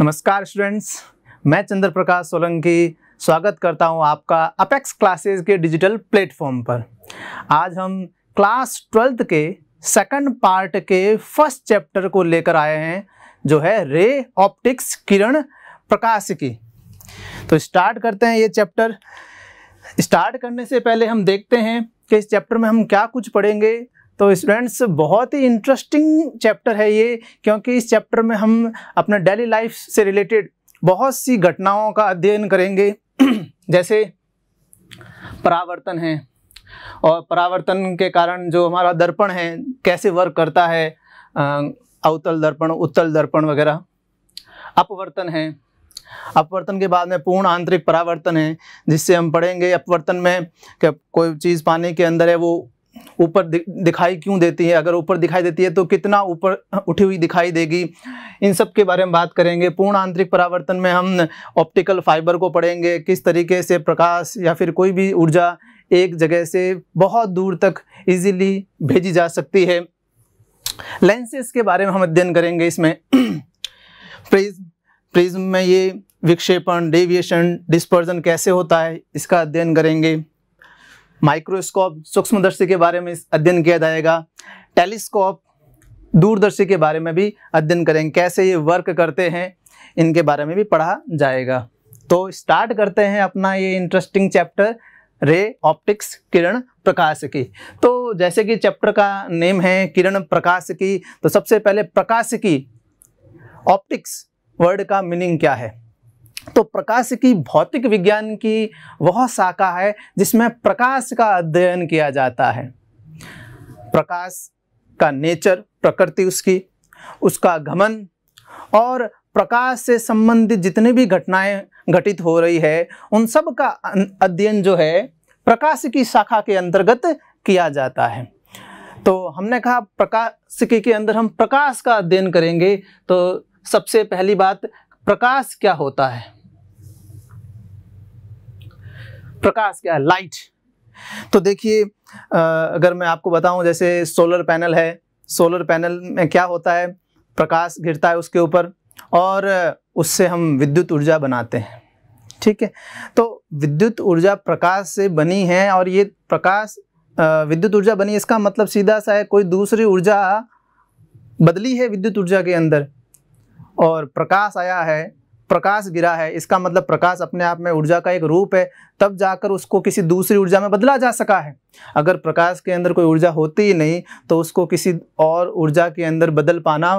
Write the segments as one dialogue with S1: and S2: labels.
S1: नमस्कार स्टूडेंट्स मैं चंद्र प्रकाश सोलंकी स्वागत करता हूं आपका अपेक्स क्लासेस के डिजिटल प्लेटफॉर्म पर आज हम क्लास ट्वेल्थ के सेकंड पार्ट के फर्स्ट चैप्टर को लेकर आए हैं जो है रे ऑप्टिक्स किरण प्रकाश की तो स्टार्ट करते हैं ये चैप्टर स्टार्ट करने से पहले हम देखते हैं कि इस चैप्टर में हम क्या कुछ पढ़ेंगे तो स्टूडेंट्स बहुत ही इंटरेस्टिंग चैप्टर है ये क्योंकि इस चैप्टर में हम अपने डेली लाइफ से रिलेटेड बहुत सी घटनाओं का अध्ययन करेंगे जैसे परावर्तन है और परावर्तन के कारण जो हमारा दर्पण है कैसे वर्क करता है अवतल दर्पण उत्तल दर्पण वगैरह अपवर्तन है अपवर्तन के बाद में पूर्ण आंतरिक परावर्तन है जिससे हम पढ़ेंगे अपवर्तन में कि कोई चीज़ पानी के अंदर है वो ऊपर दिखाई क्यों देती है अगर ऊपर दिखाई देती है तो कितना ऊपर उठी हुई दिखाई देगी इन सब के बारे में बात करेंगे पूर्ण आंतरिक परावर्तन में हम ऑप्टिकल फाइबर को पढ़ेंगे किस तरीके से प्रकाश या फिर कोई भी ऊर्जा एक जगह से बहुत दूर तक इजीली भेजी जा सकती है लेंसेज के बारे में हम अध्ययन करेंगे इसमें प्रिज्म प्रिज्म में ये विक्षेपण डेविएशन डिस्पर्जन कैसे होता है इसका अध्ययन करेंगे माइक्रोस्कोप सूक्ष्मदर्शी के बारे में अध्ययन किया जाएगा टेलीस्कोप दूरदर्शी के बारे में भी अध्ययन करेंगे कैसे ये वर्क करते हैं इनके बारे में भी पढ़ा जाएगा तो स्टार्ट करते हैं अपना ये इंटरेस्टिंग चैप्टर रे ऑप्टिक्स किरण प्रकाश की तो जैसे कि चैप्टर का नेम है किरण प्रकाश की तो सबसे पहले प्रकाश की ऑप्टिक्स वर्ड का मीनिंग क्या है तो प्रकाश की भौतिक विज्ञान की वह शाखा है जिसमें प्रकाश का अध्ययन किया जाता है प्रकाश का नेचर प्रकृति उसकी उसका घमन और प्रकाश से संबंधित जितने भी घटनाएं घटित हो रही है उन सब का अध्ययन जो है प्रकाश की शाखा के अंतर्गत किया जाता है तो हमने कहा प्रकाश के अंदर हम प्रकाश का अध्ययन करेंगे तो सबसे पहली बात प्रकाश क्या होता है प्रकाश क्या है लाइट तो देखिए अगर मैं आपको बताऊं जैसे सोलर पैनल है सोलर पैनल में क्या होता है प्रकाश गिरता है उसके ऊपर और उससे हम विद्युत ऊर्जा बनाते हैं ठीक है तो विद्युत ऊर्जा प्रकाश से बनी है और ये प्रकाश विद्युत ऊर्जा बनी इसका मतलब सीधा सा है कोई दूसरी ऊर्जा बदली है विद्युत ऊर्जा के अंदर और प्रकाश आया है प्रकाश गिरा है इसका मतलब प्रकाश अपने आप में ऊर्जा का एक रूप है तब जाकर उसको किसी दूसरी ऊर्जा में बदला जा सका है अगर प्रकाश के अंदर कोई ऊर्जा होती ही नहीं तो उसको किसी और ऊर्जा के अंदर बदल पाना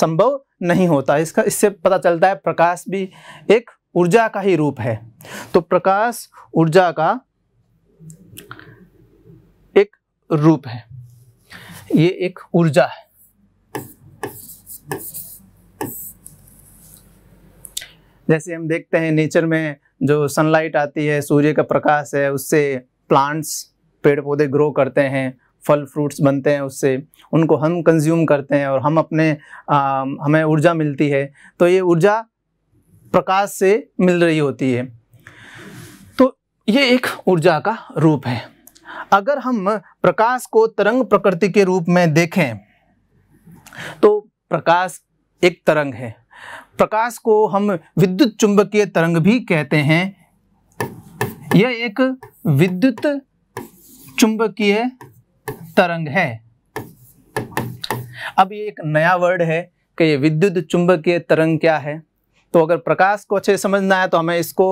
S1: संभव नहीं होता इसका इससे पता चलता है प्रकाश भी एक ऊर्जा का ही रूप है तो प्रकाश ऊर्जा का एक रूप है ये एक ऊर्जा है जैसे हम देखते हैं नेचर में जो सनलाइट आती है सूर्य का प्रकाश है उससे प्लांट्स पेड़ पौधे ग्रो करते हैं फल फ्रूट्स बनते हैं उससे उनको हम कंज्यूम करते हैं और हम अपने आ, हमें ऊर्जा मिलती है तो ये ऊर्जा प्रकाश से मिल रही होती है तो ये एक ऊर्जा का रूप है अगर हम प्रकाश को तरंग प्रकृति के रूप में देखें तो प्रकाश एक तरंग है प्रकाश को हम विद्युत चुंबकीय तरंग भी कहते हैं यह एक विद्युत चुंबकीय तरंग है अब ये एक नया वर्ड है कि ये विद्युत चुंबकीय तरंग क्या है तो अगर प्रकाश को अच्छे समझना है तो हमें इसको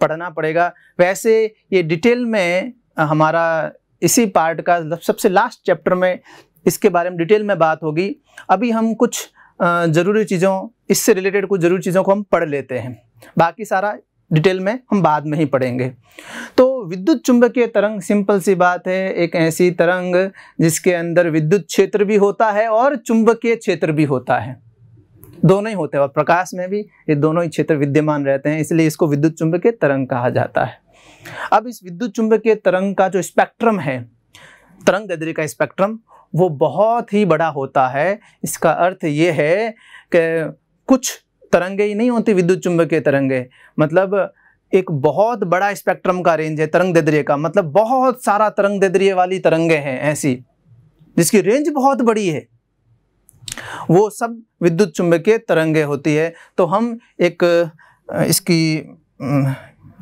S1: पढ़ना पड़ेगा वैसे ये डिटेल में हमारा इसी पार्ट का मतलब सबसे लास्ट चैप्टर में इसके बारे में डिटेल में बात होगी अभी हम कुछ ज़रूरी चीज़ों इससे रिलेटेड कुछ ज़रूरी चीज़ों को हम पढ़ लेते हैं बाकी सारा डिटेल में हम बाद में ही पढ़ेंगे तो विद्युत चुंबकीय तरंग सिंपल सी बात है एक ऐसी तरंग जिसके अंदर विद्युत क्षेत्र भी होता है और चुंबकीय क्षेत्र भी होता है दोनों ही होते हैं और प्रकाश में भी ये दोनों ही क्षेत्र विद्यमान रहते हैं इसलिए इसको विद्युत चुंबकीय तरंग कहा जाता है अब इस विद्युत चुंबकीय तरंग का जो स्पेक्ट्रम है तरंग दैर्ध्य का स्पेक्ट्रम वो बहुत ही बड़ा होता है इसका अर्थ ये है कि कुछ तरंगे ही नहीं होती विद्युत चुंबकीय तरंगे मतलब एक बहुत बड़ा स्पेक्ट्रम का रेंज है तरंग दैर्ध्य का मतलब बहुत सारा तरंग दैर्ध्य वाली तरंगे हैं ऐसी जिसकी रेंज बहुत बड़ी है वो सब विद्युत चुंबकीय तरंगे होती है तो हम एक इसकी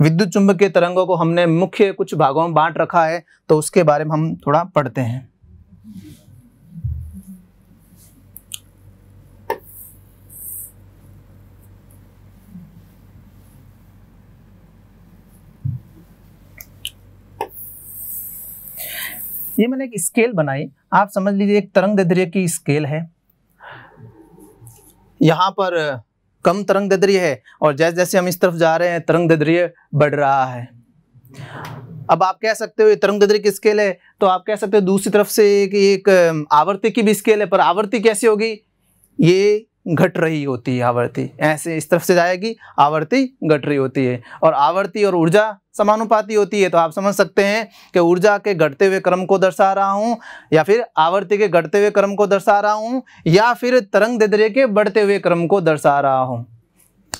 S1: विद्युत चुंबकीय तरंगों को हमने मुख्य कुछ भागों में बांट रखा है तो उसके बारे में हम थोड़ा पढ़ते हैं ये मैंने एक स्केल बनाई आप समझ लीजिए एक तरंग दैर्ध्य की स्केल है यहाँ पर कम तरंग दैर्ध्य है और जैसे जैसे हम इस तरफ जा रहे हैं तरंग दैर्ध्य बढ़ रहा है अब आप कह सकते हो ये तरंग दैर्ध्य की स्केल है तो आप कह सकते हो दूसरी तरफ से एक, एक आवर्ती की भी स्केल है पर आवर्ती कैसी होगी ये घट रही होती है आवर्ती ऐसे इस तरफ से जाएगी आवर्ती घट रही होती है और आवर्ती और ऊर्जा समानुपाती होती है तो आप समझ सकते हैं कि ऊर्जा के घटते हुए क्रम को दर्शा रहा हूँ या फिर आवर्ती के घटते हुए क्रम को दर्शा रहा हूँ या फिर तरंग दैदर्य के बढ़ते हुए क्रम को दर्शा रहा हूँ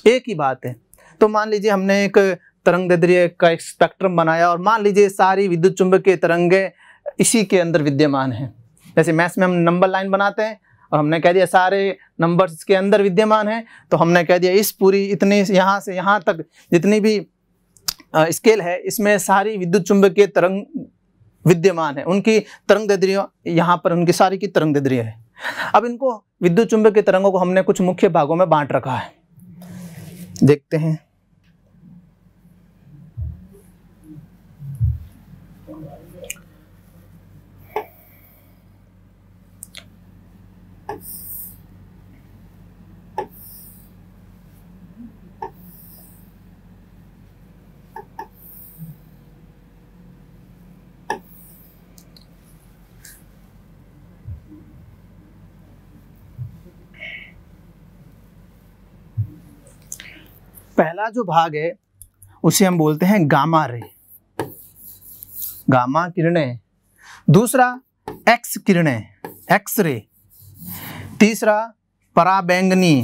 S1: एक ही बात है तो मान लीजिए हमने एक तरंग दैदर्य का एक स्पेक्ट्रम बनाया और मान लीजिए सारी विद्युत चुंबकीय तरंगे इसी के अंदर विद्यमान हैं जैसे मैथ्स में हम नंबर लाइन बनाते हैं और हमने कह दिया सारे नंबर्स इसके अंदर विद्यमान हैं तो हमने कह दिया इस पूरी इतनी यहाँ से यहाँ तक जितनी भी स्केल है इसमें सारी विद्युत चुंबकीय तरंग विद्यमान है उनकी तरंग दद्रियों यहाँ पर उनकी सारी की तरंग दद्रिय है अब इनको विद्युत चुंबकीय तरंगों को हमने कुछ मुख्य भागों में बांट रखा है देखते हैं पहला जो भाग है उसे हम बोलते हैं गामा रे गामा किरणें दूसरा एक्स किरणें एक्स रे तीसरा पराबैंगनी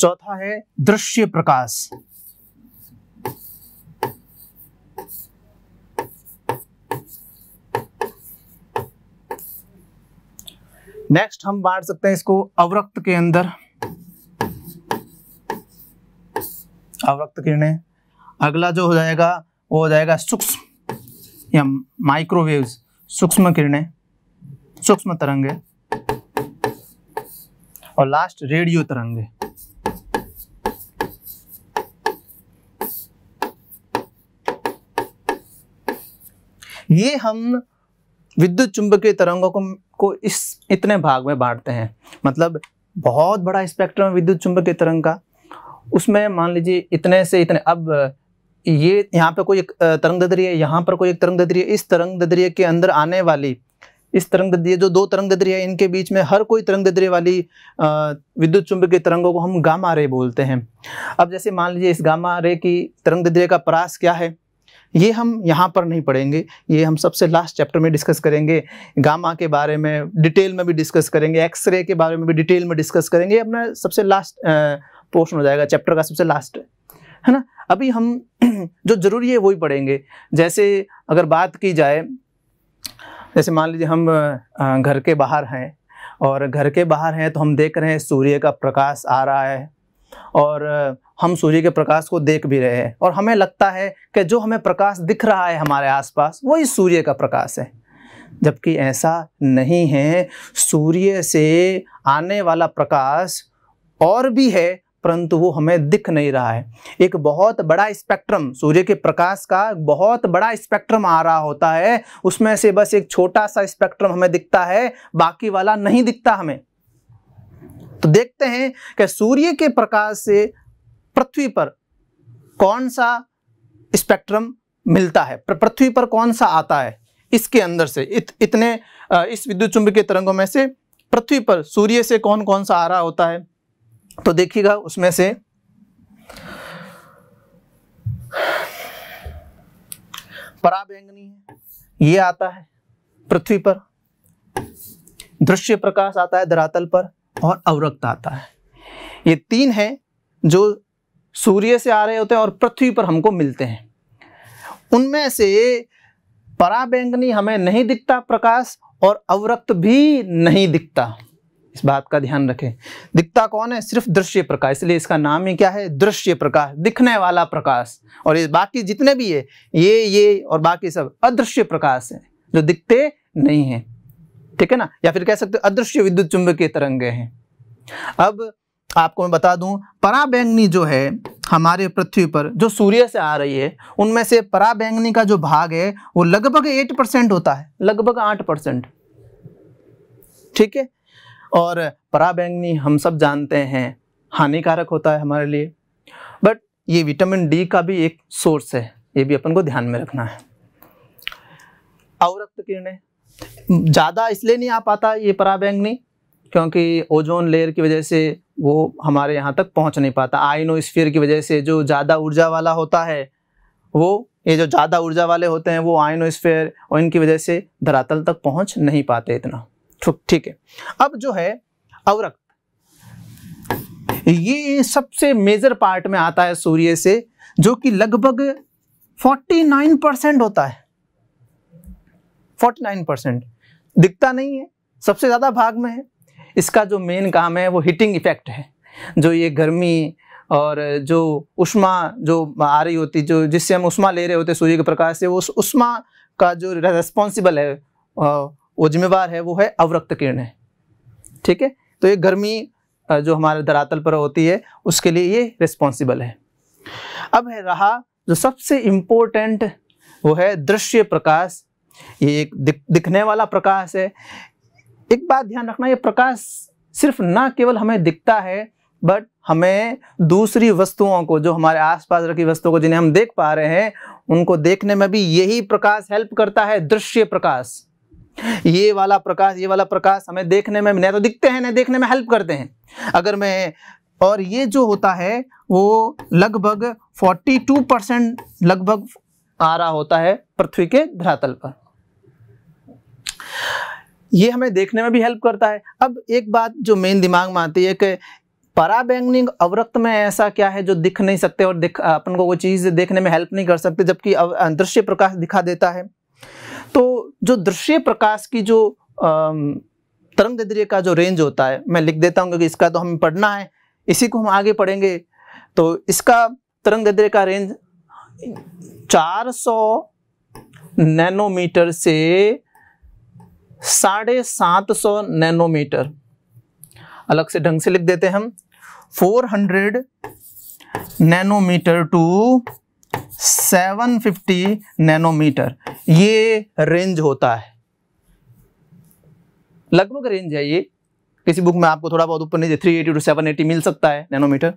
S1: चौथा है दृश्य प्रकाश नेक्स्ट हम बांट सकते हैं इसको अवरक्त के अंदर अवरक्त किरणें अगला जो हो जाएगा वो हो जाएगा सूक्ष्म या माइक्रोवेव्स सूक्ष्म किरणें सूक्ष्म तरंगे और लास्ट रेडियो तरंगे ये हम विद्युत चुंबकीय तरंगों को को इस इतने भाग में बांटते हैं मतलब बहुत बड़ा स्पेक्ट्रम है विद्युत चुंबकीय तरंग का उसमें मान लीजिए इतने से इतने अब ये यहाँ पर कोई एक तरंग ददरी है यहाँ पर कोई एक तरंग ददरी है इस तरंग ददरी के अंदर आने वाली इस तरंग ददरी जो दो तरंग ददरी है इनके बीच में हर कोई तरंग ददरी वाली विद्युत चुंबकीय तरंगों को हम गामा रे बोलते हैं अब जैसे मान लीजिए इस गामा रे की तरंग ददरी का परास क्या है ये हम यहाँ पर नहीं पढ़ेंगे ये हम सबसे लास्ट चैप्टर में डिस्कस करेंगे गामा के बारे में डिटेल में भी डिस्कस करेंगे एक्सरे के बारे में भी डिटेल में डिस्कस करेंगे अपना सबसे लास्ट पोर्शन हो जाएगा चैप्टर का सबसे लास्ट है ना अभी हम जो ज़रूरी है वही पढ़ेंगे जैसे अगर बात की जाए जैसे मान लीजिए हम घर के बाहर हैं और घर के बाहर हैं तो हम देख रहे हैं सूर्य का प्रकाश आ रहा है और हम सूर्य के प्रकाश को देख भी रहे हैं और हमें लगता है कि जो हमें प्रकाश दिख रहा है हमारे आसपास वो सूर्य का प्रकाश है जबकि ऐसा नहीं है सूर्य से आने वाला प्रकाश और भी है परंतु वो हमें दिख नहीं रहा है एक बहुत बड़ा स्पेक्ट्रम सूर्य के प्रकाश का बहुत बड़ा स्पेक्ट्रम आ रहा होता है उसमें से बस एक छोटा सा स्पेक्ट्रम हमें दिखता है बाकी वाला नहीं दिखता हमें तो देखते हैं कि सूर्य के प्रकाश से पृथ्वी पर कौन सा स्पेक्ट्रम मिलता है पृथ्वी पर कौन सा आता है इसके अंदर से इत, इतने इस विद्युत चुंबकीय तरंगों में से पृथ्वी पर सूर्य से कौन कौन सा आ रहा होता है तो देखिएगा उसमें से पराबैंगनी ये आता है पृथ्वी पर दृश्य प्रकाश आता है धरातल पर और अवरक्त आता है ये तीन हैं जो सूर्य से आ रहे होते हैं और पृथ्वी पर हमको मिलते हैं उनमें से पराबैंगनी हमें नहीं दिखता प्रकाश और अवरक्त भी नहीं दिखता इस बात का ध्यान रखें दिखता कौन है सिर्फ दृश्य प्रकाश इसलिए इसका नाम ही क्या है दृश्य प्रकाश दिखने वाला प्रकाश और ये बाकी जितने भी है ये ये और बाकी सब अदृश्य प्रकाश है जो दिखते नहीं है ठीक है ना या फिर कह सकते हो अदृश्य विद्युत चुंबकीय तरंगे हैं अब आपको मैं बता दूं पराबैंगनी जो है हमारे पृथ्वी पर जो सूर्य से आ रही है उनमें से पराबैंगनी का जो भाग है वो लगभग एट परसेंट होता है लगभग आठ परसेंट ठीक है और पराबैंगनी हम सब जानते हैं हानिकारक होता है हमारे लिए बट ये विटामिन डी का भी एक सोर्स है ये भी अपन को ध्यान में रखना है अवरक्त किरणें ज़्यादा इसलिए नहीं आ पाता ये पराबैंगनी क्योंकि ओजोन लेयर की वजह से वो हमारे यहाँ तक पहुँच नहीं पाता स्फीयर की वजह से जो ज़्यादा ऊर्जा वाला होता है वो ये जो ज़्यादा ऊर्जा वाले होते हैं वो स्फीयर और इनकी वजह से धरातल तक पहुँच नहीं पाते इतना तो ठीक है अब जो है अवरक्त ये सबसे मेजर पार्ट में आता है सूर्य से जो कि लगभग 49 परसेंट होता है 49 परसेंट दिखता नहीं है सबसे ज़्यादा भाग में है इसका जो मेन काम है वो हीटिंग इफेक्ट है जो ये गर्मी और जो उष्मा जो आ रही होती जो जिससे हम उष्मा ले रहे होते सूर्य के प्रकाश से उस उष्मा का जो रेस्पॉन्सिबल है वो जिम्मेवार है वो है अवरक्त किरण ठीक है तो ये गर्मी जो हमारे धरातल पर होती है उसके लिए ये रिस्पॉन्सिबल है अब है रहा जो सबसे इम्पोर्टेंट वो है दृश्य प्रकाश ये एक दिख, दिखने वाला प्रकाश है एक बात ध्यान रखना ये प्रकाश सिर्फ ना केवल हमें दिखता है बट हमें दूसरी वस्तुओं को जो हमारे आसपास रखी वस्तुओं को जिन्हें हम देख पा रहे हैं उनको देखने में भी यही प्रकाश हेल्प करता है दृश्य प्रकाश ये वाला प्रकाश ये वाला प्रकाश हमें देखने में न तो दिखते हैं न देखने में हेल्प करते हैं अगर मैं और ये जो होता है वो लगभग 42 परसेंट लगभग आ रहा होता है पृथ्वी के धरातल पर ये हमें देखने में भी हेल्प करता है अब एक बात जो मेन दिमाग में आती है कि पराबैंगनिंग अवरक्त में ऐसा क्या है जो दिख नहीं सकते और दिख अपन को कोई चीज़ देखने में हेल्प नहीं कर सकते जबकि दृश्य प्रकाश दिखा देता है तो जो दृश्य प्रकाश की जो तरंग दैर्ध्य का जो रेंज होता है मैं लिख देता हूँ क्योंकि इसका तो हमें पढ़ना है इसी को हम आगे पढ़ेंगे तो इसका तरंग दैर्ध्य का रेंज सौ नैनोमीटर से साढ़े सात सौ नैनोमीटर अलग से ढंग से लिख देते हैं हम four hundred nanometer to seven fifty nanometer ये रेंज होता है लगभग रेंज है ये किसी बुक में आपको थोड़ा बहुत ऊपर नीचे एटी टू सेवन एटी मिल सकता है नैनोमीटर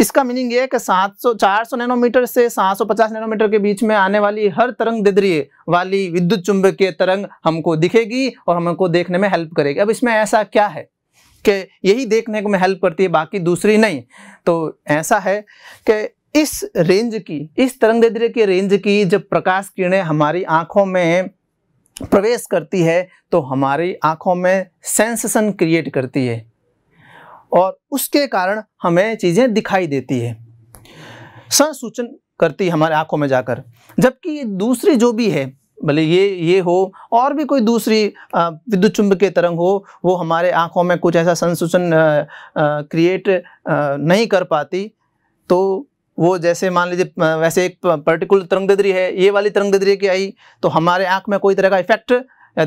S1: इसका मीनिंग ये है कि 700 400 नैनोमीटर से 750 नैनोमीटर के बीच में आने वाली हर तरंग दिद्रिय वाली विद्युत चुंबकीय तरंग हमको दिखेगी और हमको देखने में हेल्प करेगी अब इसमें ऐसा क्या है कि यही देखने को में हेल्प करती है बाकी दूसरी नहीं तो ऐसा है कि इस रेंज की इस तरंग दिद्रिय की रेंज की जब प्रकाश किरणें हमारी आँखों में प्रवेश करती है तो हमारी आँखों में सेंसेशन क्रिएट करती है और उसके कारण हमें चीज़ें दिखाई देती है संसूचन करती है हमारे आँखों में जाकर जबकि ये दूसरी जो भी है भले ये ये हो और भी कोई दूसरी विद्युत चुंब के तरंग हो वो हमारे आँखों में कुछ ऐसा संसूचन क्रिएट नहीं कर पाती तो वो जैसे मान लीजिए वैसे एक पर्टिकुलर तरंग ददरी है ये वाली तरंग ददरी की आई तो हमारे आँख में कोई तरह का इफेक्ट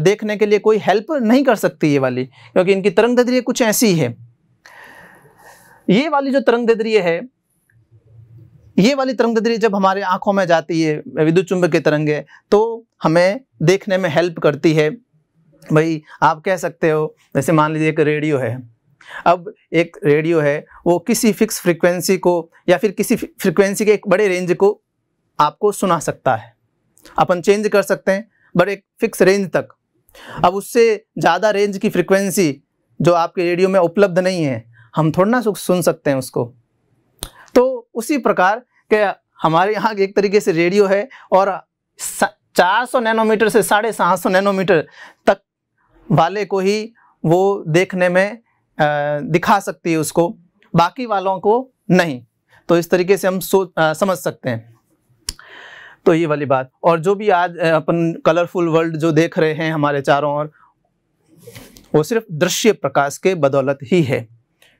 S1: देखने के लिए कोई हेल्प नहीं कर सकती ये वाली क्योंकि इनकी तरंग ददरी कुछ ऐसी है ये वाली जो तरंग दैदरीय है ये वाली तरंग दैदरीय जब हमारे आंखों में जाती है विद्युत चुंबक की तरंगे तो हमें देखने में हेल्प करती है भाई आप कह सकते हो जैसे मान लीजिए एक रेडियो है अब एक रेडियो है वो किसी फिक्स फ्रिक्वेंसी को या फिर किसी फ्रिक्वेंसी के एक बड़े रेंज को आपको सुना सकता है अपन चेंज कर सकते हैं बट एक फिक्स रेंज तक अब उससे ज़्यादा रेंज की फ्रिक्वेंसी जो आपके रेडियो में उपलब्ध नहीं है हम थोड़ा ना सुन सकते हैं उसको तो उसी प्रकार के हमारे यहाँ एक तरीके से रेडियो है और 400 नैनोमीटर से साढ़े सात सौ नैनोमीटर तक वाले को ही वो देखने में दिखा सकती है उसको बाकी वालों को नहीं तो इस तरीके से हम सोच समझ सकते हैं तो ये वाली बात और जो भी आज अपन कलरफुल वर्ल्ड जो देख रहे हैं हमारे चारों ओर वो सिर्फ दृश्य प्रकाश के बदौलत ही है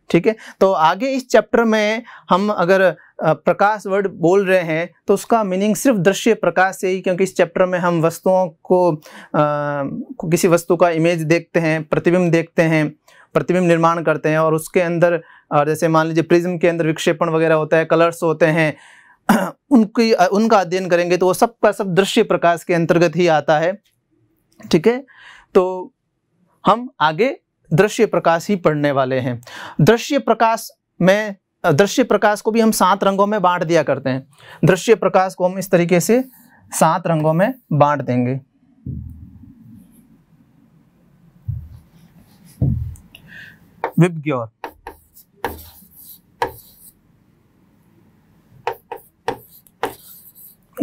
S1: ठीक है तो आगे इस चैप्टर में हम अगर प्रकाश वर्ड बोल रहे हैं तो उसका मीनिंग सिर्फ दृश्य प्रकाश से ही क्योंकि इस चैप्टर में हम वस्तुओं को आ, किसी वस्तु का इमेज देखते हैं प्रतिबिंब देखते हैं प्रतिबिंब निर्माण करते हैं और उसके अंदर और जैसे मान लीजिए प्रिज्म के अंदर विक्षेपण वगैरह होता है कलर्स होते हैं उनकी उनका अध्ययन करेंगे तो वो सब का सब दृश्य प्रकाश के अंतर्गत ही आता है ठीक है तो हम आगे दृश्य प्रकाश ही पढ़ने वाले हैं दृश्य प्रकाश में दृश्य प्रकाश को भी हम सात रंगों में बांट दिया करते हैं दृश्य प्रकाश को हम इस तरीके से सात रंगों में बांट देंगे विबग्योर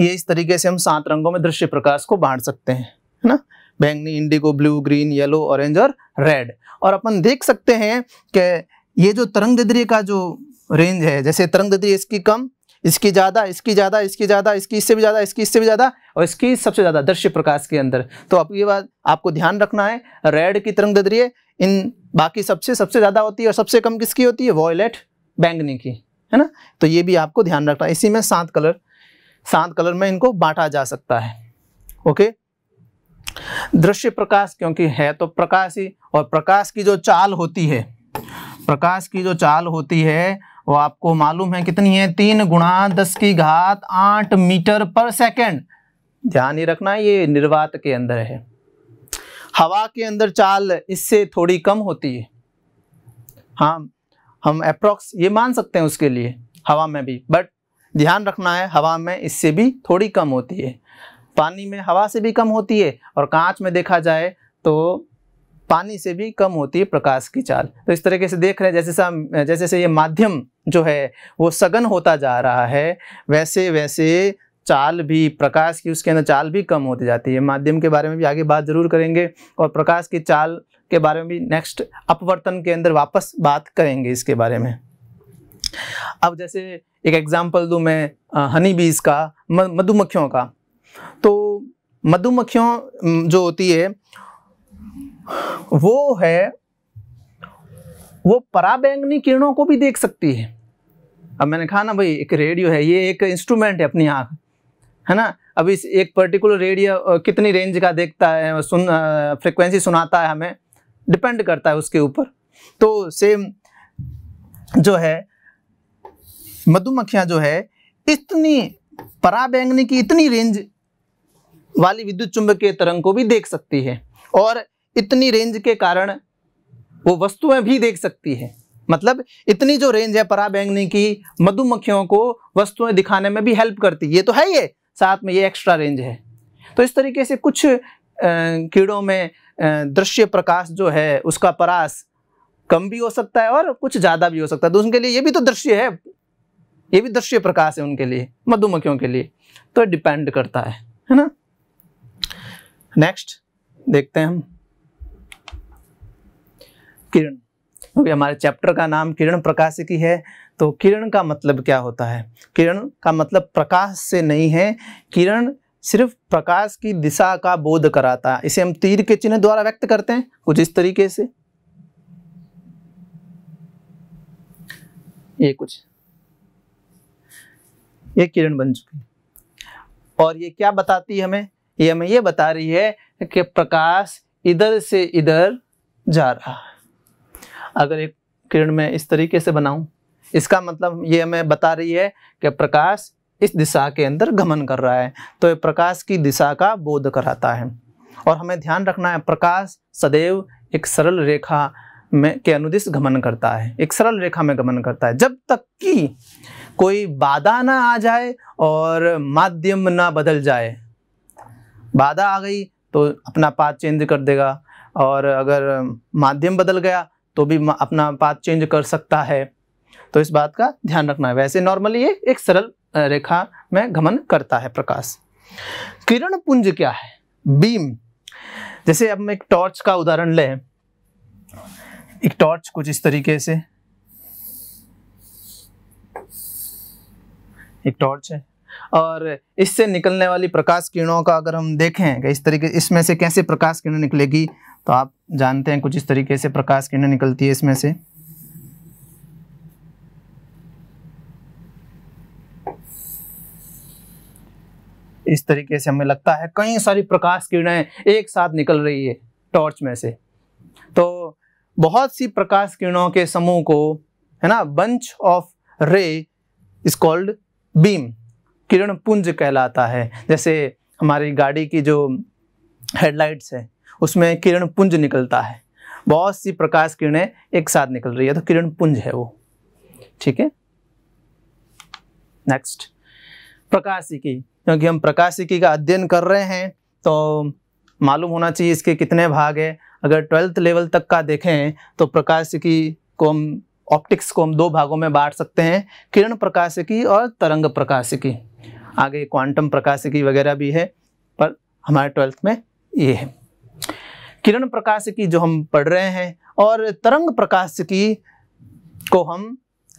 S1: ये इस तरीके से हम सात रंगों में दृश्य प्रकाश को बांट सकते हैं है ना बैंगनी indigo blue green yellow orange और रेड और अपन देख सकते हैं कि ये जो तरंग दिद्री का जो रेंज है जैसे तरंग दिद्री इसकी कम इसकी ज़्यादा इसकी ज़्यादा इसकी ज़्यादा इसकी इससे भी ज़्यादा इसकी इससे भी ज़्यादा और इसकी सबसे ज़्यादा दृश्य प्रकाश के अंदर तो अब ये बात आपको ध्यान रखना है रेड की तरंग दिद्री इन बाकी सबसे सबसे ज़्यादा होती है और सबसे कम किसकी होती है वॉयलेट बैंगनी की है ना तो ये भी आपको ध्यान रखना है इसी में सात कलर सात कलर में इनको बांटा जा सकता है ओके दृश्य प्रकाश क्योंकि है तो प्रकाश ही और प्रकाश की जो चाल होती है प्रकाश की जो चाल होती है वो आपको मालूम है कितनी है तीन गुणा दस की घात आठ मीटर पर सेकंड ध्यान ही रखना ये निर्वात के अंदर है हवा के अंदर चाल इससे थोड़ी कम होती है हाँ हम अप्रॉक्स ये मान सकते हैं उसके लिए हवा में भी बट ध्यान रखना है हवा में इससे भी थोड़ी कम होती है पानी में हवा से भी कम होती है और कांच में देखा जाए तो पानी से भी कम होती है प्रकाश की चाल तो इस तरीके से देख रहे हैं जैसे सा जैसे से ये माध्यम जो है वो सघन होता जा रहा है वैसे वैसे चाल भी प्रकाश की उसके अंदर चाल भी कम होती जाती है माध्यम के बारे में भी आगे बात जरूर करेंगे और प्रकाश की चाल के बारे में भी नेक्स्ट अपवर्तन के अंदर वापस बात करेंगे इसके बारे में अब जैसे एक एग्जाम्पल दूँ मैं हनी बीज का मधुमक्खियों का तो मधुमक्खियों जो होती है वो है वो पराबैंगनी किरणों को भी देख सकती है अब मैंने कहा ना भाई एक रेडियो है ये एक इंस्ट्रूमेंट है अपनी आँख है ना अब इस एक पर्टिकुलर रेडियो कितनी रेंज का देखता है सुन फ्रिक्वेंसी सुनाता है हमें डिपेंड करता है उसके ऊपर तो सेम जो है मधुमक्खियाँ जो है इतनी पराबैंगनी की इतनी रेंज वाली विद्युत चुंबकीय तरंग को भी देख सकती है और इतनी रेंज के कारण वो वस्तुएं भी देख सकती है मतलब इतनी जो रेंज है पराबैंगनी की मधुमक्खियों को वस्तुएं दिखाने में भी हेल्प करती है ये तो है ये साथ में ये एक्स्ट्रा रेंज है तो इस तरीके से कुछ कीड़ों में दृश्य प्रकाश जो है उसका परास कम भी हो सकता है और कुछ ज़्यादा भी हो सकता है तो उनके लिए ये भी तो दृश्य है ये भी दृश्य प्रकाश है उनके लिए मधुमक्खियों के लिए तो डिपेंड करता है है ना नेक्स्ट देखते हैं हम किरण क्योंकि हमारे चैप्टर का नाम किरण प्रकाश की है तो किरण का मतलब क्या होता है किरण का मतलब प्रकाश से नहीं है किरण सिर्फ प्रकाश की दिशा का बोध कराता है इसे हम तीर के चिन्ह द्वारा व्यक्त करते हैं कुछ इस तरीके से ये कुछ ये किरण बन चुकी है और ये क्या बताती है हमें ये हमें ये बता रही है कि प्रकाश इधर से इधर जा रहा है अगर एक किरण में इस तरीके से बनाऊं इसका मतलब ये हमें बता रही है कि प्रकाश इस दिशा के अंदर गमन कर रहा है तो ये प्रकाश की दिशा का बोध कराता है और हमें ध्यान रखना है प्रकाश सदैव एक सरल रेखा में के अनुदिश गमन करता है एक सरल रेखा में गमन करता है जब तक कि कोई बाधा ना आ जाए और माध्यम ना बदल जाए बाधा आ गई तो अपना पाथ चेंज कर देगा और अगर माध्यम बदल गया तो भी अपना पाथ चेंज कर सकता है तो इस बात का ध्यान रखना है वैसे नॉर्मली ये एक सरल रेखा में घमन करता है प्रकाश किरण पुंज क्या है बीम जैसे हम एक टॉर्च का उदाहरण लें एक टॉर्च कुछ इस तरीके से एक टॉर्च है और इससे निकलने वाली प्रकाश किरणों का अगर हम देखें कि इस तरीके इसमें से कैसे प्रकाश किरण निकलेगी तो आप जानते हैं कुछ इस तरीके से प्रकाश किरण निकलती है इसमें से इस तरीके से हमें लगता है कई सारी प्रकाश किरणें एक साथ निकल रही है टॉर्च में से तो बहुत सी प्रकाश किरणों के समूह को है ना bunch of ray is called beam किरण पुंज कहलाता है जैसे हमारी गाड़ी की जो हेडलाइट्स है उसमें किरण पुंज निकलता है बहुत सी प्रकाश किरणें एक साथ निकल रही है तो किरण पुंज है वो ठीक है नेक्स्ट प्रकाशिकी क्योंकि हम प्रकाशिकी का अध्ययन कर रहे हैं तो मालूम होना चाहिए इसके कितने भाग है अगर ट्वेल्थ लेवल तक का देखें तो प्रकाशिकी को हम ऑप्टिक्स को हम दो भागों में बांट सकते हैं किरण प्रकाशिकी और तरंग प्रकाशिकी आगे क्वांटम प्रकाशिकी वगैरह भी है पर हमारे ट्वेल्थ में ये है किरण प्रकाशिकी जो हम पढ़ रहे हैं और तरंग प्रकाशिकी को हम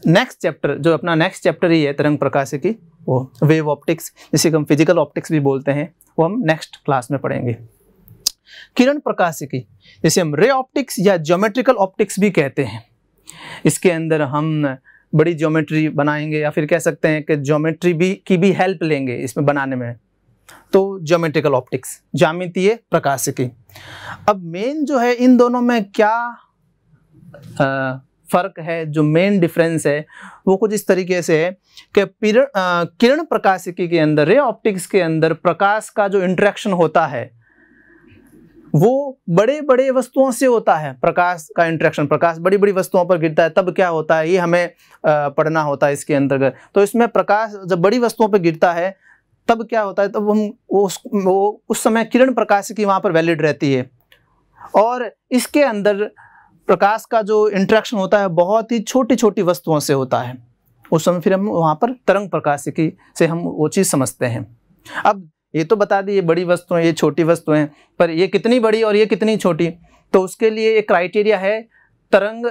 S1: नेक्स्ट चैप्टर जो अपना नेक्स्ट चैप्टर ही है तरंग प्रकाशिकी वो वेव ऑप्टिक्स जिसे हम फिजिकल ऑप्टिक्स भी बोलते हैं वो हम नेक्स्ट क्लास में पढ़ेंगे किरण प्रकाशिकी जिसे हम रे ऑप्टिक्स या ज्योमेट्रिकल ऑप्टिक्स भी कहते हैं इसके अंदर हम बड़ी ज्योमेट्री बनाएंगे या फिर कह सकते हैं कि ज्योमेट्री भी की भी हेल्प लेंगे इसमें बनाने में तो ज्योमेट्रिकल ऑप्टिक्स जामितीय प्रकाशिकी अब मेन जो है इन दोनों में क्या आ, फ़र्क है जो मेन डिफरेंस है वो कुछ इस तरीके से है कि किरण प्रकाशिकी के अंदर रे ऑप्टिक्स के अंदर प्रकाश का जो इंट्रैक्शन होता है वो बड़े बड़े वस्तुओं से होता है प्रकाश का इंट्रैक्शन प्रकाश बड़ी बड़ी वस्तुओं पर गिरता है तब क्या होता है ये हमें पढ़ना होता है इसके अंतर्गत तो इसमें प्रकाश जब बड़ी वस्तुओं पर गिरता है तब क्या होता है तब हम वो उस, वो उस समय किरण प्रकाश की वहाँ पर वैलिड रहती है और इसके अंदर प्रकाश का जो इंट्रैक्शन होता है बहुत ही छोटी छोटी वस्तुओं से होता है उस समय फिर हम वहाँ पर तरंग प्रकाश की से हम वो चीज़ समझते हैं अब ये तो बता दी ये बड़ी वस्तुएं ये छोटी वस्तुएं पर ये कितनी बड़ी और ये कितनी छोटी तो उसके लिए एक क्राइटेरिया है तरंग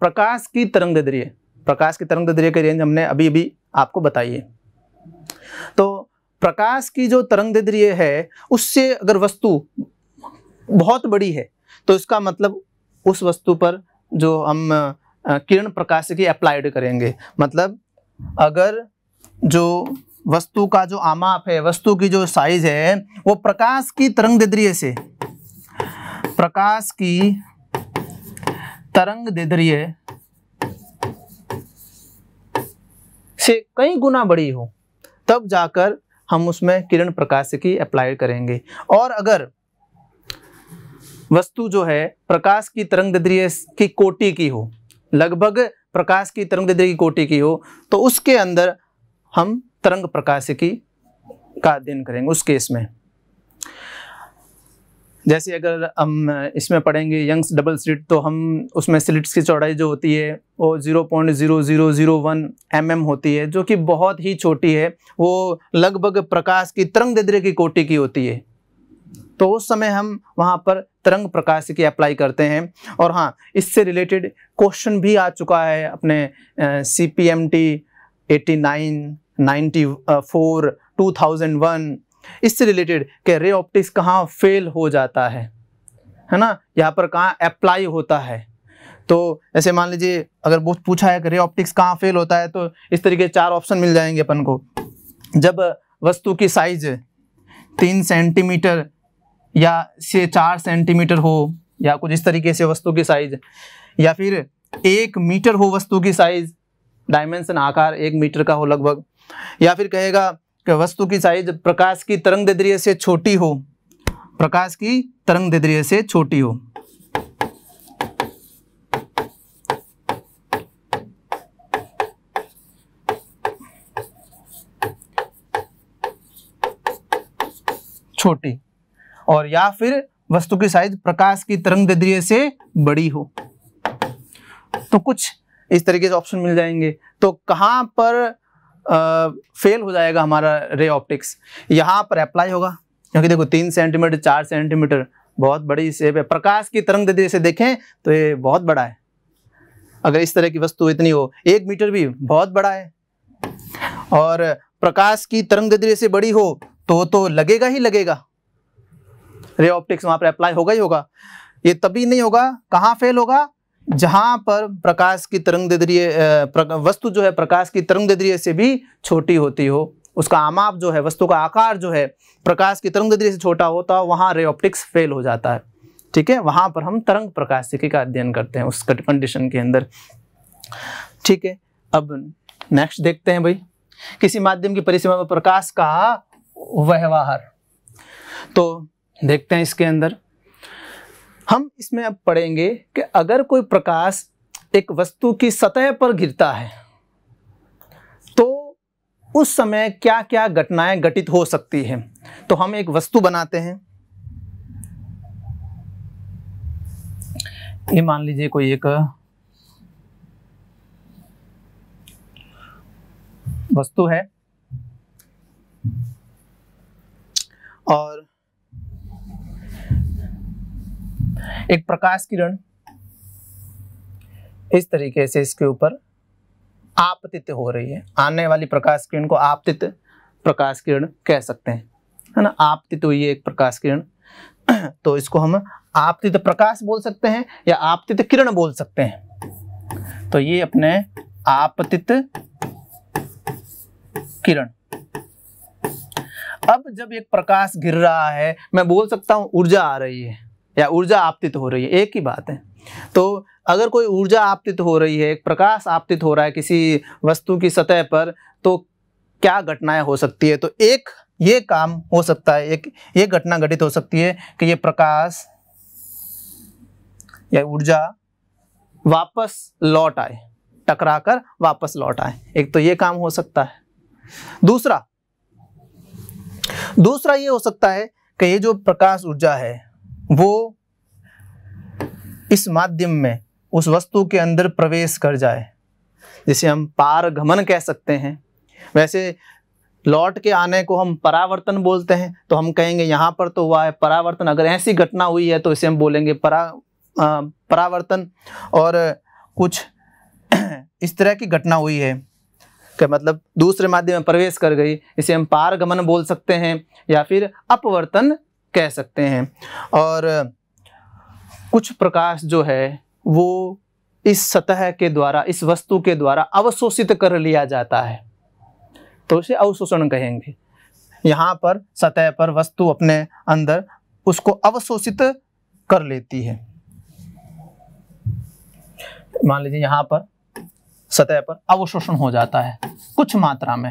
S1: प्रकाश की तरंग दैर्य प्रकाश की तरंग दैर्य की रेंज हमने अभी अभी आपको बताई है तो प्रकाश की जो तरंग दैर्य है उससे अगर वस्तु बहुत बड़ी है तो इसका मतलब उस वस्तु पर जो हम किरण प्रकाश की अप्लाइड करेंगे मतलब अगर जो वस्तु का जो आमाप है वस्तु की जो साइज है वो प्रकाश की तरंग दिद्रिय से प्रकाश की तरंग दिद्रिय से कई गुना बड़ी हो तब जाकर हम उसमें किरण प्रकाश की अप्लाई करेंगे और अगर वस्तु जो है प्रकाश की तरंग दिद्रिय की कोटि की हो लगभग प्रकाश की तरंग दिद्रिय की कोटि की हो तो उसके अंदर हम तरंग प्रकाशिकी का अध्ययन करेंगे उस केस में जैसे अगर हम इसमें पढ़ेंगे यंग्स डबल स्लिट तो हम उसमें स्लिट्स की चौड़ाई जो होती है वो zero point zero zero zero one M M होती है जो कि बहुत ही छोटी है वो लगभग प्रकाश की तरंग दिद्रे की कोटि की होती है तो उस समय हम वहाँ पर तरंग प्रकाश की अप्लाई करते हैं और हाँ इससे रिलेटेड क्वेश्चन भी आ चुका है अपने C P M T eighty nine ninety four two thousand one इससे रिलेटेड कि रे ऑप्टिक्स कहाँ फेल हो जाता है है ना यहाँ पर कहाँ अप्लाई होता है तो ऐसे मान लीजिए अगर बहुत पूछा है कि रे ऑप्टिक्स कहाँ फेल होता है तो इस तरीके चार ऑप्शन मिल जाएंगे अपन को जब वस्तु की साइज तीन सेंटीमीटर या से चार सेंटीमीटर हो या कुछ इस तरीके से वस्तु की साइज या फिर एक मीटर हो वस्तु की साइज डायमेंशन आकार एक मीटर का हो लगभग या फिर कहेगा कि वस्तु की साइज प्रकाश की तरंग दैर्ध्य से छोटी हो प्रकाश की तरंग दैर्ध्य से छोटी हो छोटी और या फिर वस्तु की साइज प्रकाश की तरंग दैर्ध्य से बड़ी हो तो कुछ इस तरीके से ऑप्शन मिल जाएंगे तो कहां पर फेल हो जाएगा हमारा रे ऑप्टिक्स यहाँ पर अप्लाई होगा क्योंकि देखो तीन सेंटीमीटर चार सेंटीमीटर बहुत बड़ी सेप है प्रकाश की तरंग से देखें तो ये बहुत बड़ा है अगर इस तरह की वस्तु इतनी हो एक मीटर भी बहुत बड़ा है और प्रकाश की तरंग दैर्घ्य से बड़ी हो तो तो लगेगा ही लगेगा रे ऑप्टिक्स वहाँ पर अप्लाई होगा ही होगा ये तभी नहीं होगा कहाँ फेल होगा जहाँ पर प्रकाश की तरंग दैर्ध्य वस्तु जो है प्रकाश की तरंग दैर्ध्य से भी छोटी होती हो उसका आमाप जो है वस्तु का आकार जो है प्रकाश की तरंग दैर्ध्य से छोटा होता है वहाँ रेऑप्टिक्स फेल हो जाता है ठीक है वहाँ पर हम तरंग प्रकाशिकी का अध्ययन करते हैं उस कंडीशन के अंदर ठीक है अब नेक्स्ट देखते हैं भाई किसी माध्यम की परिसीमा पर प्रकाश का व्यवहार तो देखते हैं इसके अंदर हम इसमें अब पढ़ेंगे कि अगर कोई प्रकाश एक वस्तु की सतह पर गिरता है तो उस समय क्या क्या घटनाएं घटित हो सकती हैं तो हम एक वस्तु बनाते हैं ये मान लीजिए कोई एक वस्तु है और एक प्रकाश किरण इस तरीके से इसके ऊपर आपतित हो रही है आने वाली प्रकाश किरण को आपतित प्रकाश किरण कह सकते हैं है ना आपतित हुई है एक प्रकाश किरण तो इसको हम आपतित प्रकाश बोल सकते हैं या आपतित किरण बोल सकते हैं तो ये अपने आपतित किरण अब जब एक प्रकाश गिर रहा है मैं बोल सकता हूं ऊर्जा आ रही है या ऊर्जा आपतित हो रही है एक ही बात है तो अगर कोई ऊर्जा आपतित हो रही है एक प्रकाश आपतित हो रहा है किसी वस्तु की सतह पर तो क्या घटनाएं हो सकती है तो एक ये काम हो सकता है एक ये घटना घटित हो सकती है कि ये प्रकाश या ऊर्जा वापस लौट आए टकरा कर वापस लौट आए एक तो ये काम हो सकता है दूसरा दूसरा ये हो सकता है कि ये जो प्रकाश ऊर्जा है वो इस माध्यम में उस वस्तु के अंदर प्रवेश कर जाए जिसे हम पारगमन कह सकते हैं वैसे लौट के आने को हम परावर्तन बोलते हैं तो हम कहेंगे यहाँ पर तो हुआ है परावर्तन अगर ऐसी घटना हुई है तो इसे हम बोलेंगे परा आ, परावर्तन और कुछ इस तरह की घटना हुई है कि मतलब दूसरे माध्यम में प्रवेश कर गई इसे हम पारगमन बोल सकते हैं या फिर अपवर्तन कह सकते हैं और कुछ प्रकाश जो है वो इस सतह के द्वारा इस वस्तु के द्वारा अवशोषित कर लिया जाता है तो उसे अवशोषण कहेंगे यहाँ पर सतह पर वस्तु अपने अंदर उसको अवशोषित कर लेती है मान लीजिए यहाँ पर सतह पर अवशोषण हो जाता है कुछ मात्रा में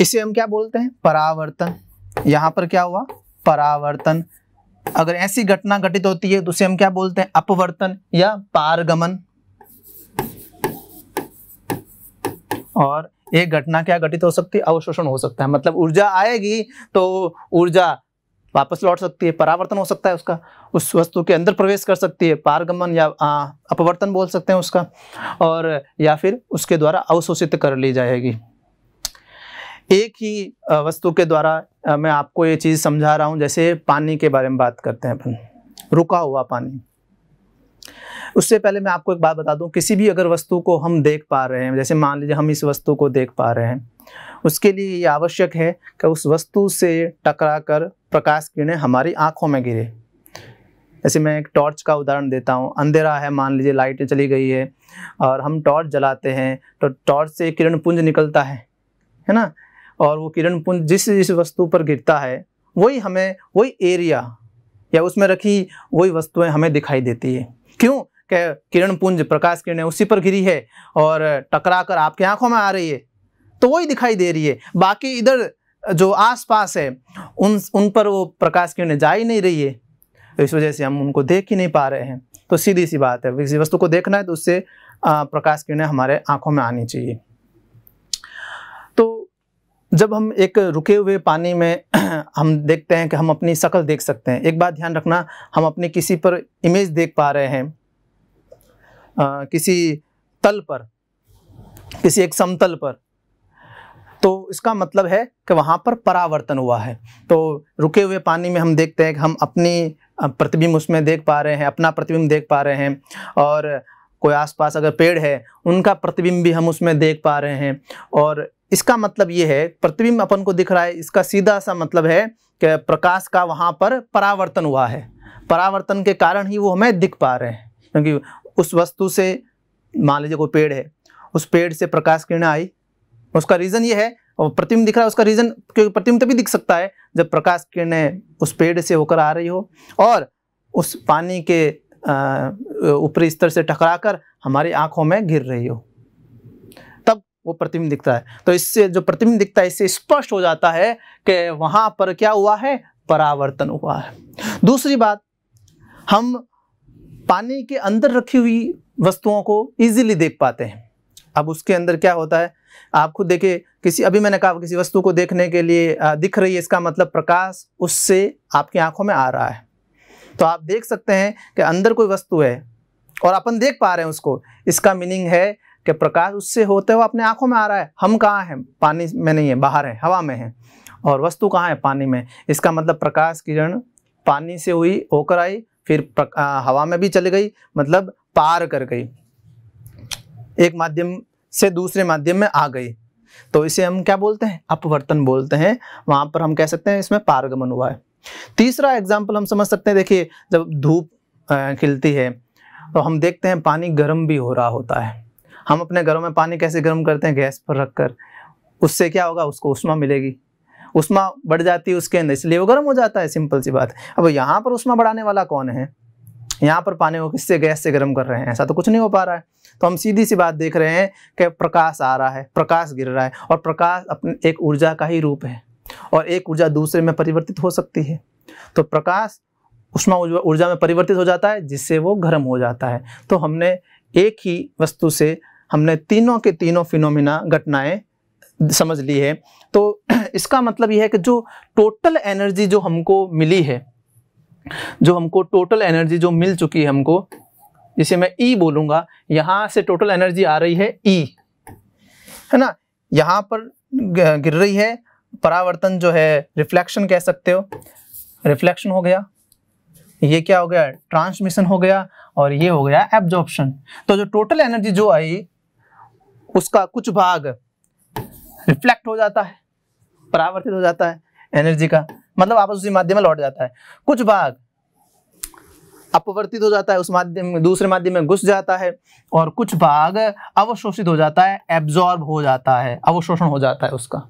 S1: इसे हम क्या बोलते हैं परावर्तन यहां पर क्या हुआ परावर्तन अगर ऐसी घटना घटित होती है तो उसे हम क्या बोलते हैं अपवर्तन या पारगमन और एक घटना क्या घटित हो सकती है अवशोषण हो सकता है मतलब ऊर्जा आएगी तो ऊर्जा वापस लौट सकती है परावर्तन हो सकता है उसका उस वस्तु के अंदर प्रवेश कर सकती है पारगमन या अपवर्तन बोल सकते हैं उसका और या फिर उसके द्वारा अवशोषित कर ली जाएगी एक ही वस्तु के द्वारा मैं आपको ये चीज़ समझा रहा हूँ जैसे पानी के बारे में बात करते हैं अपन रुका हुआ पानी उससे पहले मैं आपको एक बात बता दूं किसी भी अगर वस्तु को हम देख पा रहे हैं जैसे मान लीजिए हम इस वस्तु को देख पा रहे हैं उसके लिए ये आवश्यक है कि उस वस्तु से टकरा कर प्रकाश किरणें हमारी आंखों में गिरे जैसे मैं एक टॉर्च का उदाहरण देता हूँ अंधेरा है मान लीजिए लाइट चली गई है और हम टॉर्च जलाते हैं तो टॉर्च से किरण पुंज निकलता है है ना और वो किरण पुंज जिस जिस वस्तु पर गिरता है वही हमें वही एरिया या उसमें रखी वही वस्तुएं हमें दिखाई देती है क्यों क्या किरण पुंज प्रकाश किरण उसी पर गिरी है और टकरा कर आपकी आंखों में आ रही है तो वही दिखाई दे रही है बाकी इधर जो आसपास है उन उन पर वो प्रकाश किरण जा ही नहीं रही है तो इस वजह से हम उनको देख ही नहीं पा रहे हैं तो सीधी सी बात है किसी वस्तु को देखना है तो उससे प्रकाश किरणें हमारे आँखों में आनी चाहिए जब हम एक रुके हुए पानी में हम देखते हैं कि हम अपनी शक्ल देख सकते हैं एक बात ध्यान रखना हम अपने किसी पर इमेज देख पा रहे हैं आ, किसी तल पर किसी एक समतल पर तो इसका मतलब है कि वहाँ पर परावर्तन हुआ है तो रुके हुए पानी में हम देखते हैं कि हम अपनी प्रतिबिंब उसमें देख पा रहे हैं अपना प्रतिबिंब देख पा रहे हैं और कोई आसपास अगर पेड़ है उनका प्रतिबिंब भी हम उसमें देख पा रहे हैं और इसका मतलब ये है प्रतिबिंब अपन को दिख रहा है इसका सीधा सा मतलब है कि प्रकाश का वहाँ पर परावर्तन हुआ है परावर्तन के कारण ही वो हमें दिख पा रहे हैं क्योंकि उस वस्तु से मान लीजिए कोई पेड़ है उस पेड़ से प्रकाश किरण आई उसका रीज़न ये है और प्रतिबिंब दिख रहा है उसका रीज़न क्योंकि प्रतिबिंब तभी दिख सकता है जब प्रकाश किरणें उस पेड़ से होकर आ रही हो और उस पानी के ऊपरी स्तर से टकराकर हमारी आँखों में घिर रही हो वो प्रतिबिंब दिखता है तो इससे जो प्रतिबिंब दिखता है इससे स्पष्ट हो जाता है कि वहां पर क्या हुआ है परावर्तन हुआ है दूसरी बात हम पानी के अंदर रखी हुई वस्तुओं को इजीली देख पाते हैं अब उसके अंदर क्या होता है आप खुद देखिए किसी अभी मैंने कहा किसी वस्तु को देखने के लिए दिख रही है इसका मतलब प्रकाश उससे आपकी आंखों में आ रहा है तो आप देख सकते हैं कि अंदर कोई वस्तु है और अपन देख पा रहे हैं उसको इसका मीनिंग है कि प्रकाश उससे होते हुए अपने आंखों में आ रहा है हम कहाँ हैं पानी में नहीं है बाहर है हवा में है और वस्तु कहाँ है पानी में इसका मतलब प्रकाश किरण पानी से हुई होकर आई फिर हवा में भी चली गई मतलब पार कर गई एक माध्यम से दूसरे माध्यम में आ गई तो इसे हम क्या बोलते हैं अपवर्तन बोलते हैं वहाँ पर हम कह सकते हैं इसमें पारगमन हुआ है तीसरा एग्जाम्पल हम समझ सकते हैं देखिए जब धूप खिलती है तो हम देखते हैं पानी गर्म भी हो रहा होता है हम अपने घरों में पानी कैसे गर्म करते हैं गैस पर रख कर उससे क्या होगा उसको उष्मा मिलेगी उष्मा बढ़ जाती है उसके अंदर इसलिए वो गर्म हो जाता है सिंपल सी बात अब यहाँ पर उष्मा बढ़ाने वाला कौन है यहाँ पर पानी वो किससे गैस से गर्म कर रहे हैं ऐसा तो कुछ नहीं हो पा रहा है तो हम सीधी सी बात देख रहे हैं कि प्रकाश आ रहा है प्रकाश गिर रहा है और प्रकाश अपने एक ऊर्जा का ही रूप है और एक ऊर्जा दूसरे में परिवर्तित हो सकती है तो प्रकाश उष्मा ऊर्जा में परिवर्तित हो जाता है जिससे वो गर्म हो जाता है तो हमने एक ही वस्तु से हमने तीनों के तीनों फिनोमिना घटनाएं समझ ली है तो इसका मतलब यह है कि जो टोटल एनर्जी जो हमको मिली है जो हमको टोटल एनर्जी जो मिल चुकी है हमको जिसे मैं ई e बोलूँगा यहाँ से टोटल एनर्जी आ रही है ई e, है ना यहाँ पर गिर रही है परावर्तन जो है रिफ्लेक्शन कह सकते हो रिफ्लेक्शन हो गया ये क्या हो गया ट्रांसमिशन हो गया और ये हो गया एब्जॉर्प्शन तो जो टोटल एनर्जी जो आई उसका कुछ भाग रिफ्लेक्ट हो जाता है परावर्तित हो जाता है एनर्जी का मतलब आपस उसी माध्यम में लौट जाता है कुछ भाग अपवर्तित हो जाता है उस माध्यम दूसरे माध्यम में घुस जाता है और कुछ भाग अवशोषित हो जाता है एब्जॉर्ब हो जाता है अवशोषण हो जाता है उसका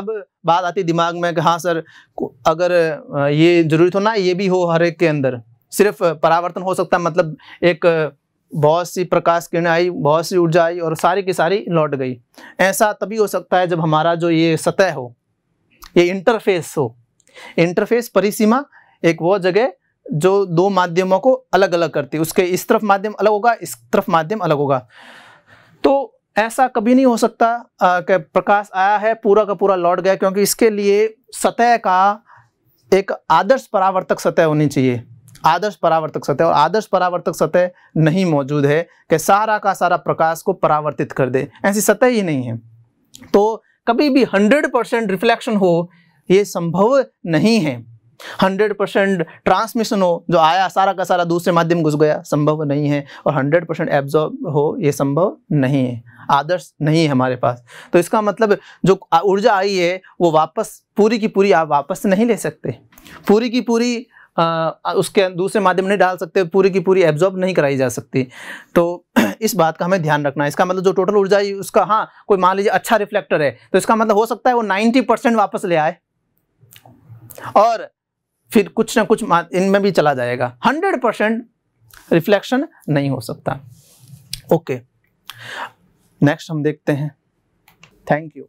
S1: अब बात आती दिमाग में कि हाँ सर अगर ये जरूरी थोड़ा ना ये भी हो हर एक के अंदर सिर्फ परावर्तन हो सकता है मतलब एक बहुत सी प्रकाश किरण आई बहुत सी ऊर्जा आई और सारी की सारी लौट गई ऐसा तभी हो सकता है जब हमारा जो ये सतह हो ये इंटरफेस हो इंटरफेस परिसीमा एक वो जगह जो दो माध्यमों को अलग अलग करती है उसके इस तरफ माध्यम अलग होगा इस तरफ माध्यम अलग होगा तो ऐसा कभी नहीं हो सकता कि प्रकाश आया है पूरा का पूरा लौट गया क्योंकि इसके लिए सतह का एक आदर्श परावर्तक सतह होनी चाहिए आदर्श परावर्तक सतह और आदर्श परावर्तक सतह नहीं मौजूद है कि सारा का सारा प्रकाश को परावर्तित कर दे ऐसी सतह ही नहीं है तो कभी भी हंड्रेड परसेंट रिफ्लेक्शन हो ये संभव नहीं है हंड्रेड परसेंट ट्रांसमिशन हो जो आया सारा का सारा दूसरे माध्यम घुस गया संभव नहीं है और हंड्रेड परसेंट एब्जॉर्ब हो ये संभव नहीं है आदर्श नहीं है हमारे पास तो इसका मतलब जो ऊर्जा आई है वो वापस पूरी की पूरी आप वापस नहीं ले सकते पूरी की पूरी आ, उसके अं-, दूसरे माध्यम नहीं डाल सकते पूरी की पूरी एब्जॉर्ब नहीं कराई जा सकती तो इस बात का हमें ध्यान रखना है इसका मतलब जो टोटल ऊर्जा है उसका हाँ कोई मान लीजिए अच्छा रिफ्लेक्टर है तो इसका मतलब हो सकता है वो नाइन्टी परसेंट वापस ले आए और फिर कुछ ना कुछ इनमें भी चला जाएगा हंड्रेड परसेंट रिफ्लेक्शन नहीं हो सकता ओके नेक्स्ट हम देखते हैं थैंक यू